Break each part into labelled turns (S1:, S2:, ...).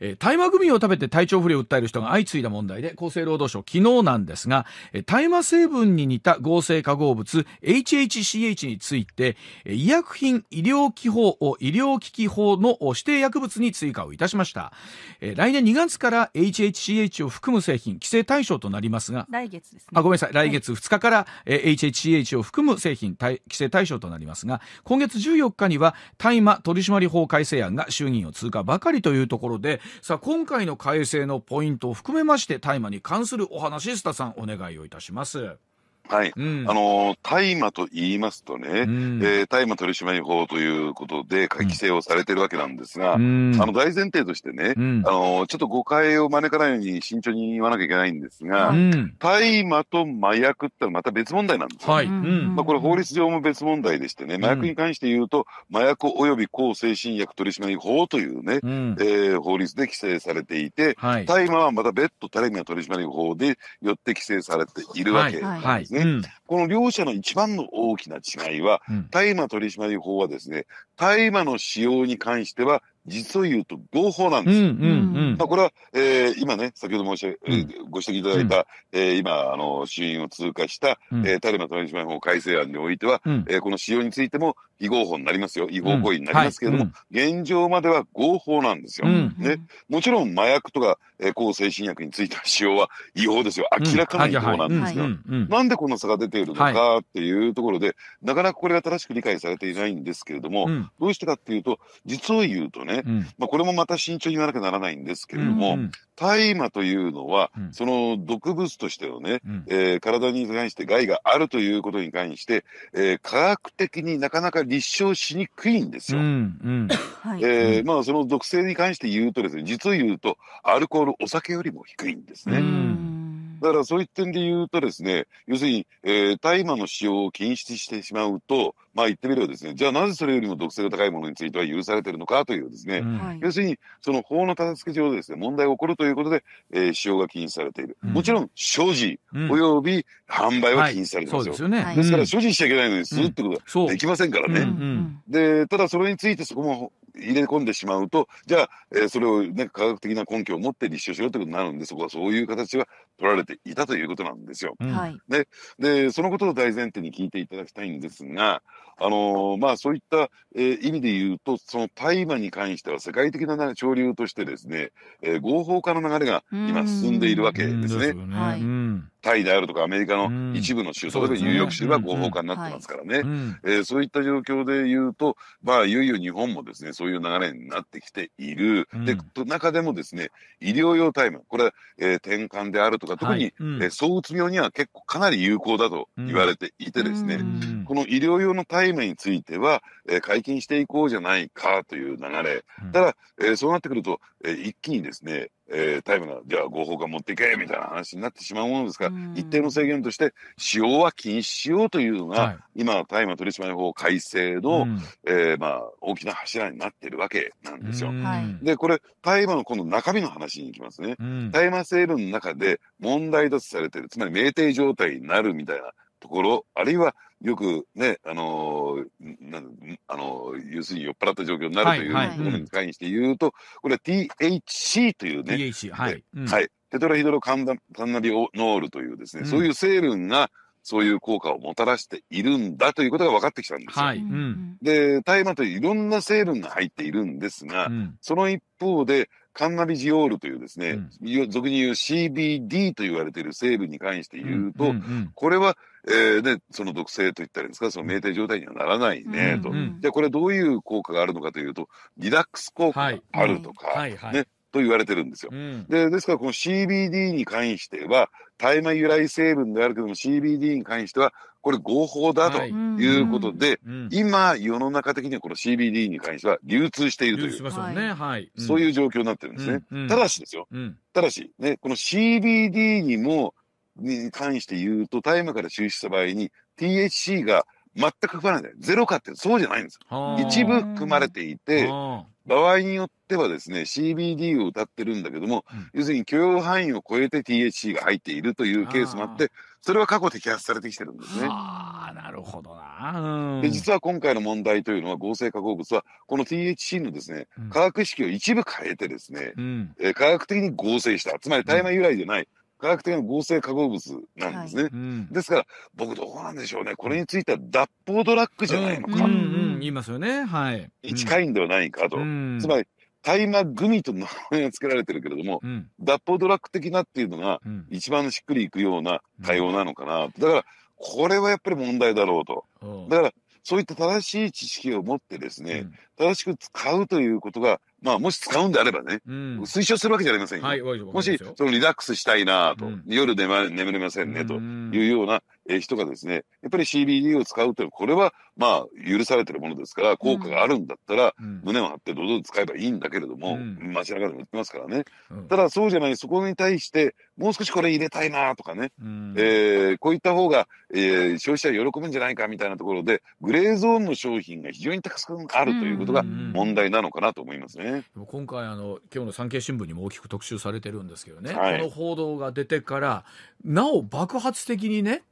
S1: えー、大麻組を食べて体調不良を訴える人が相次いだ問題で、厚生労働省昨日なんですが、えー、大麻成分に似た合成化合物 HHCH について、えー、医薬品医療機法を医療機器法の指定薬物に追加をいたしました。えー、来年2月から HHCH を含む製品、規制対象となりますが、来月ですね。あ、ごめんなさい。来月2日から、はい、えー、HHCH を含む製品、規制対象となりますが、今月14日には大麻取締法改正案が衆議院を通過ばかりというところで、さあ今回の改正のポイントを含めまして大麻に関するお話スタさんお願いをいたします。
S2: はい。うん、あの、大麻と言いますとね、うん、えー、大麻取締法ということで、規制をされてるわけなんですが、うん、あの、大前提としてね、うん、あの、ちょっと誤解を招かないように慎重に言わなきゃいけないんですが、大麻と麻薬ってのはまた別問題なんですよ、はい。まあ、これ法律上も別問題でしてね、麻薬に関して言うと、麻薬及び向精神薬取締法というね、うん、えー、法律で規制されていて、大、は、麻、い、はまた別途大麻取締法でよって規制されているわけですね。はいはいはいね、うん、この両者の一番の大きな違いは、大麻取締法はですね、大麻の使用に関しては、実を言うと合法なんですうんうんうん、まあ、これは、えー、今ね、先ほど申し上げ、うん、ご指摘いただいた、うん、えー、今、あの、衆院を通過した、うん、えー、大麻取締法改正案においては、うん、えー、この使用についても、違法法になりますよ違法行為になりますけれども、うんはい、現状までは合法なんですよ、うん、ね、もちろん麻薬とか、えー、向精神薬については使用は違法ですよ明らかに違法なんですよ、なんでこんな差が出ているのかっていうところで、はい、なかなかこれが正しく理解されていないんですけれども、うん、どうしてかっていうと実を言うとね、まあ、これもまた慎重に言わなきゃならないんですけれども、大麻というのは、その毒物としてのね、えー、体に関して害があるということに関して、えー、科学的になかなか理立証しにくいんですよ。えまあ、その属性に関して言うとですね、実を言うと、アルコール、お酒よりも低いんですね。うんだからそういった点で言うとですね、要するに、えー、大麻の使用を禁止してしまうと、まあ言ってみればですね、じゃあなぜそれよりも毒性が高いものについては許されてるのかというですね、うん、要するにその法の立て付け上でですね、問題が起こるということで、えー、使用が禁止されている。うん、もちろん、所持、および販売は禁止されてますよ。はい、ですよね。ですから所持しちゃいけないのに吸うってことはできませんからね。で、ただそれについてそこも入れ込んでしまうと、じゃあ、えー、それを、ね、科学的な根拠を持って立証しろということになるんで、そこはそういう形は取られていたということなんですよ。うん、でで、そのことを大前提に聞いていただきたいんですが、あのー、まあ、そういった、えー、意味で言うと、その大麻に関しては世界的な潮流としてですね、えー、合法化の流れが今進んでいるわけですね。うん、ですよね。はいタイであるとかアメリカの一部の州、それこそニューヨーク州は合法化になってますからね、えそういった状況で言うと、まあ、いよいよ日本もですね、そういう流れになってきている。で、中でもですね、医療用タイム、これは、えー、転換であるとか、特に、はい、えー、躁うつ病には結構かなり有効だと言われていてですね、この医療用の大麻については、えー、解禁していこうじゃないかという流れ。ただ、えー、そうなってくると、えー、一気にですね、えー、イムが、じゃあ合法化持っていけみたいな話になってしまうものですから、一定の制限として、使用は禁止しようというのが、はい、今、大麻取締法改正の、うん、えー、まあ、大きな柱になってるわけなんですよ。で、これ、大麻の今度、中身の話に行きますね。大麻成分の中で問題だとされてる、つまり酩酊状態になるみたいな、ところ、あるいはよくね、あのー、あのー、要するに酔っ払った状況になるというものに関して言うと、これは THC というね、THC、はい。うん、はい。テトラヒドロカンナリオノールというですね、うん、そういう成分が、そういう効果をもたらしているんだということが分かってきたんですよ。は
S1: いうん、
S2: で、大麻といろんな成分が入っているんですが、うん、その一方で、カンナビジオールというですね、うん、俗に言う CBD と言われている成分に関して言うと、うんうんうん、これは、えー、ね、その毒性といったらですか、その酩酊状態にはならないね、と、うんうん。じゃあこれどういう効果があるのかというと、リラックス効果があるとか、はいはいはい、ね、と言われてるんですよ。うん、でですから、この CBD に関しては、大麻由来成分であるけども、CBD に関しては、これ合法だということで、今、世の中的にはこの CBD に関しては流通しているという、ねはい、そういう状況になってるんですね。うんうん、ただしですよ、うん、ただし、ね、この CBD にも、に関して言うと、大麻から抽出した場合に、THC が全く含まれない。ゼロかってそうじゃないんですよ。一部含まれていて、場合によってはですね、CBD を歌ってるんだけども、うん、要するに許容範囲を超えて THC が入っているというケースもあって、それは過去摘発されてきてるんですね。ああ、なるほどな、うん、で。実は今回の問題というのは、合成化合物は、この THC のですね、化学式を一部変えてですね、うん、えー、科学的に合成した、つまり大麻由来じゃない、うん科学的な合成化合物なんですね。はいですから、僕どうなんでしょうね。これについては脱法ドラッグじゃないのか。うん、うん、言いますよね。はい。近いんではないかと。うん、つまり、大麻グミと名前が付けられてるけれども、うん、脱法ドラッグ的なっていうのが、一番しっくりいくような対応なのかな。だから、これはやっぱり問題だろうと。だから、そういった正しい知識を持ってですね、正しく使うということが、まあ、もし使うんであればね、うん、推奨するわけじゃありませんよ。はい、もし、そのリラックスしたいなと、うん、夜眠れませんねというようなえ人がですね、やっぱり CBD を使うというのは、これは、まあ、許されてるものですから、効果があるんだったら、胸を張って堂々ん使えばいいんだけれども、うん、街中でも言ってますからね。ただ、そうじゃない、そこに対して、もう少しこれ入れたいなとかね、うん、えー、こういった方が、えー、消費者喜ぶんじゃないかみたいなところで、グレーゾーンの商品が非常にたくさんあるということが問題なのかなと思いますね。
S1: うん、今回、あの、今日の産経新聞にも大きく特集されてるんですけどね、はい、この報道が出てから、なお爆発的にね、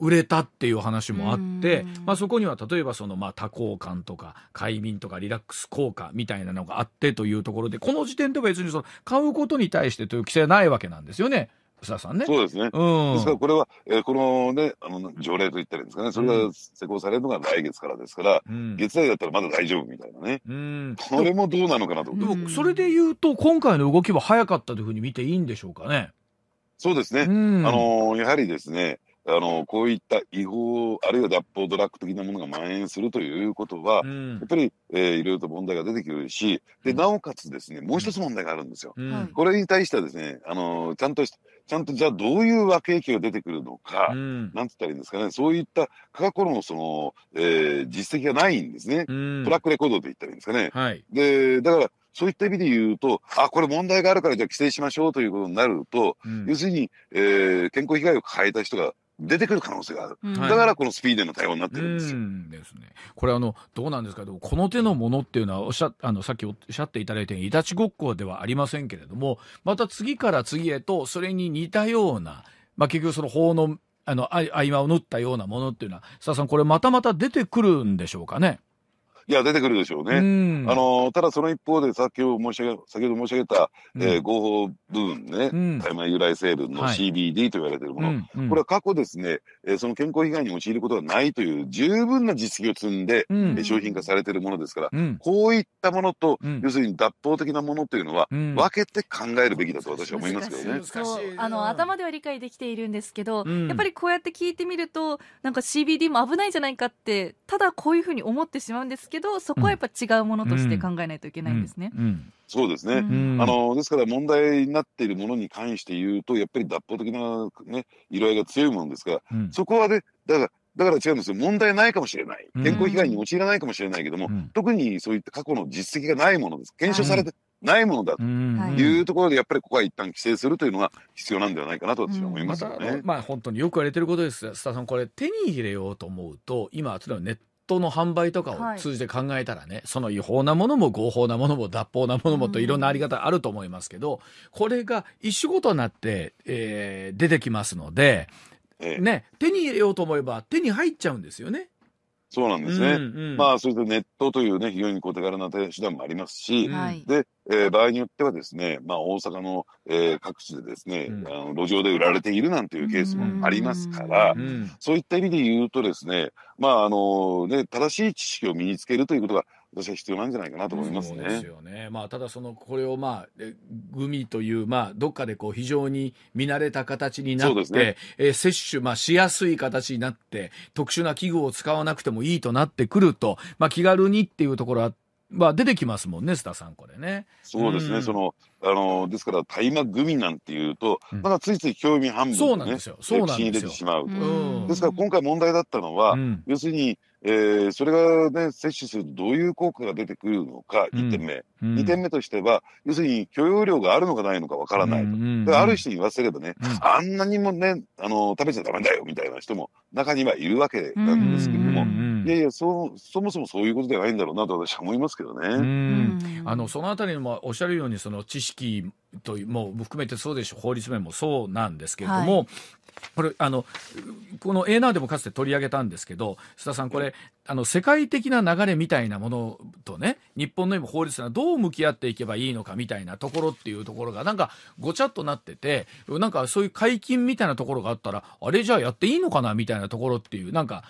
S1: 売れたっていう話もあって、まあ、そこには例えばそのまあ多幸感とか快眠とかリラックス効果みたいなのがあってというところでこの時点では別にその買うことに対してという規制はないわけなんですよね。田さんね。そうですね。う
S2: ん、ですからこれは、えー、このね、あの条例と言ったらいいんですかね、それが施行されるのが来月からですから、うん、月曜だったらまだ大丈夫みたいなね。うん、これもどうなのかなと。
S1: でも、それで言うと、今回の動きは早かったというふうに見ていいんでしょうか
S2: ね。そうですね。あのやはりですね、あのこういった違法、あるいは脱法ドラッグ的なものが蔓延するということは、うん、やっぱり、えー、いろいろと問題が出てくるし、でなおかつですね、もう一つ問題があるんですよ。うん、これに対してはですね、あのちゃんと、ちゃんとじゃあどういう悪影響が出てくるのか、うん、なんつったらいいんですかね、そういった過去のその、えー、実績がないんですね、トラックレコードと言ったらいいんですかね。はい、でだからそういった意味で言うと、あ、これ問題があるからじゃあ規制しましょうということになると、要するに、えー、健康被害を変えた人が出てくる可能性がある、うん、だからこのスピーディーな対応になってるんですよ。ですね、
S1: これあのどうなんですかこの手のものっていうのはおっしゃあのさっきおっしゃっていただいたようにいたちごっこではありませんけれどもまた次から次へとそれに似たような、まあ、結局その法のあの合間を縫ったようなものっていうのは佐々さんこれまたまた出てくるんでしょうかね。
S2: いや、出てくるでしょうね。うん、あの、ただその一方で、先ほど申し上げ、先ほど申し上げた、うん、えー、合法部分ね、うん、大麻由来成分の CBD と言われているもの、はいこれは過去ですね、えー、その健康被害に陥ることはないという十分な実績を積んで、うん、商品化されているものですから、こういったものと、要するに脱法的なものというのは、分けて考えるべきだと私は思いますけどね。
S1: あの頭では理解できているんですけど、やっぱりこうやって聞いてみると、なんか CBD も危ないじゃないかって、ただこういうふうに思ってしまうんですけど、けどそこはやっぱ違うものとして考えないといけないんですね。
S2: そうですね、あのですから問題になっているものに関して言うとやっぱり脱法的な、ね、色合いが強いものですから、そこはねだからだから違うんですよ問題ないかもしれない健康被害に陥らないかもしれないけども、特にそういった過去の実績がないものです検証されてないものだというところでやっぱりここは一旦規制するというのが必要なんではないかなと私は思いますよね、うん、
S1: まあ、本当によく言われてることです須田さんこれ手に入れようと思うと今例えばネットの販売とかを通じて考えたらね、はい、その違法なものも合法なものも脱法なものもといろんなあり方あると思いますけど、うん、これが一種ごとになって、えー、出てきますので、ね、手に入れようと思えば手に入っちゃうんですよね。
S2: そうなんですね。うんうん、まあ、それでネットというね、非常に小手軽な手段もありますし、で、えー、場合によってはですね、まあ、大阪の、えー、各地でですね、うん、あの路上で売られているなんていうケースもありますから、うんうん、そういった意味で言うとですね、まあ、あのね、正しい知識を身につけるということが私は必要なんじゃないかなと思いますね。ですよ
S1: ね。まあ、ただその、これをまあ、グミという、まあ、どっかでこう、非常に見慣れた形になって、ね、え接種、まあ、しやすい形になって、特殊な器具を使わなくてもいいとなってくると、まあ、気軽にっていうところは、まあ、出てきますもんね、須田さん、これね。
S2: そうですね、うん、その、あの、ですから、大麻グミなんていうと、まだついつい興味半分で、ね、そうなんですよ。そうなんですよ。に入てしまう。うん、ですから、今回問題だったのは、要するに、えー、それが、ね、摂取するとどういう効果が出てくるのか、1点目、うん、2点目としては、要するに許容量があるのかないのかわからないと、うんうん、ある人に言わせればね、うん、あんなにもねあの、食べちゃだめだよみたいな人も中にはいるわけなんですけども、いやいやそ、そもそもそういうことではないんだろうなと私は思いますけどね。
S1: あのそのあたりもおっしゃるように、その知識とも含めてそうでしょう、法律面もそうなんですけれども、はい、これあのこのエーナーでもかつて取り上げたんですけど須田さんこれあの世界的な流れみたいなものとね日本の今法律がどう向き合っていけばいいのかみたいなところっていうところがなんかごちゃっとなっててなんかそういう解禁みたいなところがあったらあれじゃあやっていいのかなみたいなところっていうなんか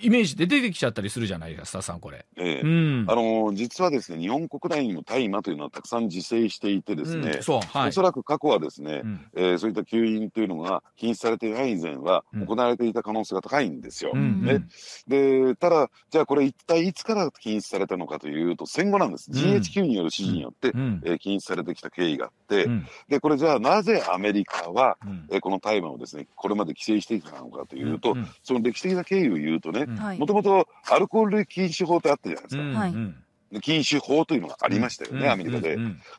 S1: イメージで出てきちゃったりするじゃないですかさんこれ、
S2: ええうん、あの実はですね日本国内にも大麻というのはたくさん自生していてですね、うんそはい、おそらく過去はですね、うん、えー、そういった吸引というのが禁止されていない以前は行われていた可能性が高いんですよ。うんうん、ね、でただじゃあこれ一体いつから禁止されたのかというと、戦後なんです。うん、GHQ による指示によって、うん、えー、禁止されてきた経緯があって、うん、で、これじゃあなぜアメリカは、うん、えー、この大麻をですね、これまで規制してきたのかというと、その歴史的な経緯を言うとね、もともとアルコール類禁止法ってあったじゃないですか。禁酒法というのがありましたよね、アメリカで。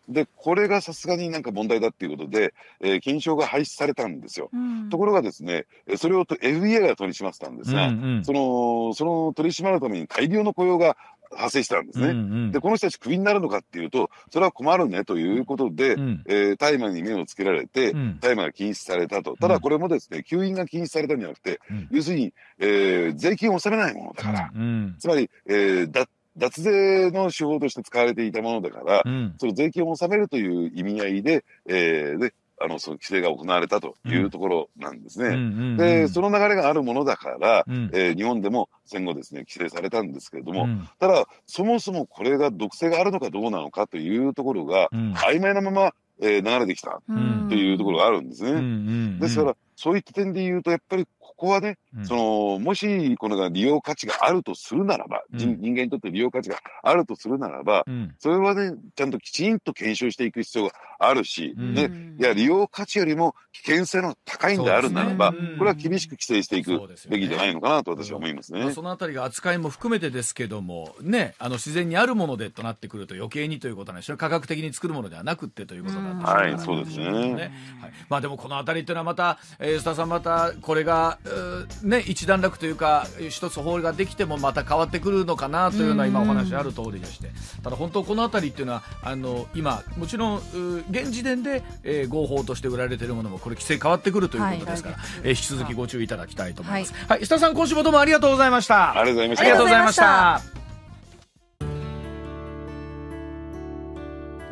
S2: で、これがさすがになんか問題だっていうことで、えー、禁酒が廃止されたんですよ。うん、ところがですね、それを f b i が取り締まったんですが、うんうん、その、その取り締まるために大量の雇用が発生したんですね。うんうん、で、この人たちクビになるのかっていうと、それは困るねということで、うん、えー、大麻に目をつけられて、大麻が禁止されたと。ただこれもですね、吸引が禁止されたんじゃなくて、うん、要するに、えー、税金を納めないものだから、うん、つまり、えー、脱税の手法として使われていたものだから、うん、その税金を納めるという意味合いで、えー、であのその規制が行われたというところなんですね。うん、で、その流れがあるものだから、うん、えー、日本でも戦後ですね、規制されたんですけれども、うん、ただ、そもそもこれが毒性があるのかどうなのかというところが、曖昧なまま、えー、流れてきたというところがあるんですね。ですから、そういった点で言うと、やっぱりこはね、うん、その、もし、このが利用価値があるとするならば、うん、人間にとって利用価値があるとするならば、うん、それはね、ちゃんときちんと検証していく必要があるし、ね、いや、利用価値よりも危険性の高いんであるならば、ね、これは厳しく規制していくべきじゃないのかなと私は思いますね。そ
S1: のあたりが扱いも含めてですけども、ね、あの、自然にあるものでとなってくると余計にということなんでしょう。科学的に作るものではなくてということなんでしょうね。はい、そうですね。はい、まあでもこのあたりというのはまた、えー、須田さんまた、これが、ね、一段落というか一つ法ーができてもまた変わってくるのかなというような今お話ある通りでしてただ本当この辺りっていうのはあの今もちろん現時点で、えー、合法として売られているものもこれ規制変わってくるということですから、はい、えー、引き続きご注意いただきたいと思います。はい、はい、下さん今週もどうもありがとうございました。ありがとうございました。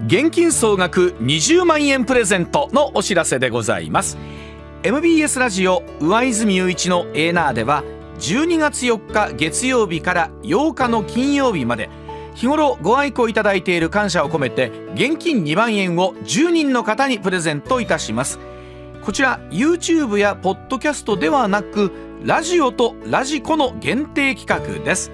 S1: 現金総額20万円プレゼントのお知らせでございます。MBS ラジオ上泉雄一のエーナーでは12月4日月曜日から8日の金曜日まで日頃ご愛顧いただいている感謝を込めて現金2万円を10人の方にプレゼントいたしますこちら YouTube やポッドキャストではなくラジオとラジコの限定企画です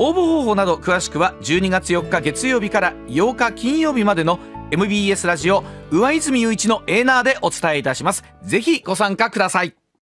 S1: 応募方法など詳しくは12月4日月曜日から8日金曜日までの「MBS ラジオ上泉雄一のエーナーでお伝えいたしますぜひご参加ください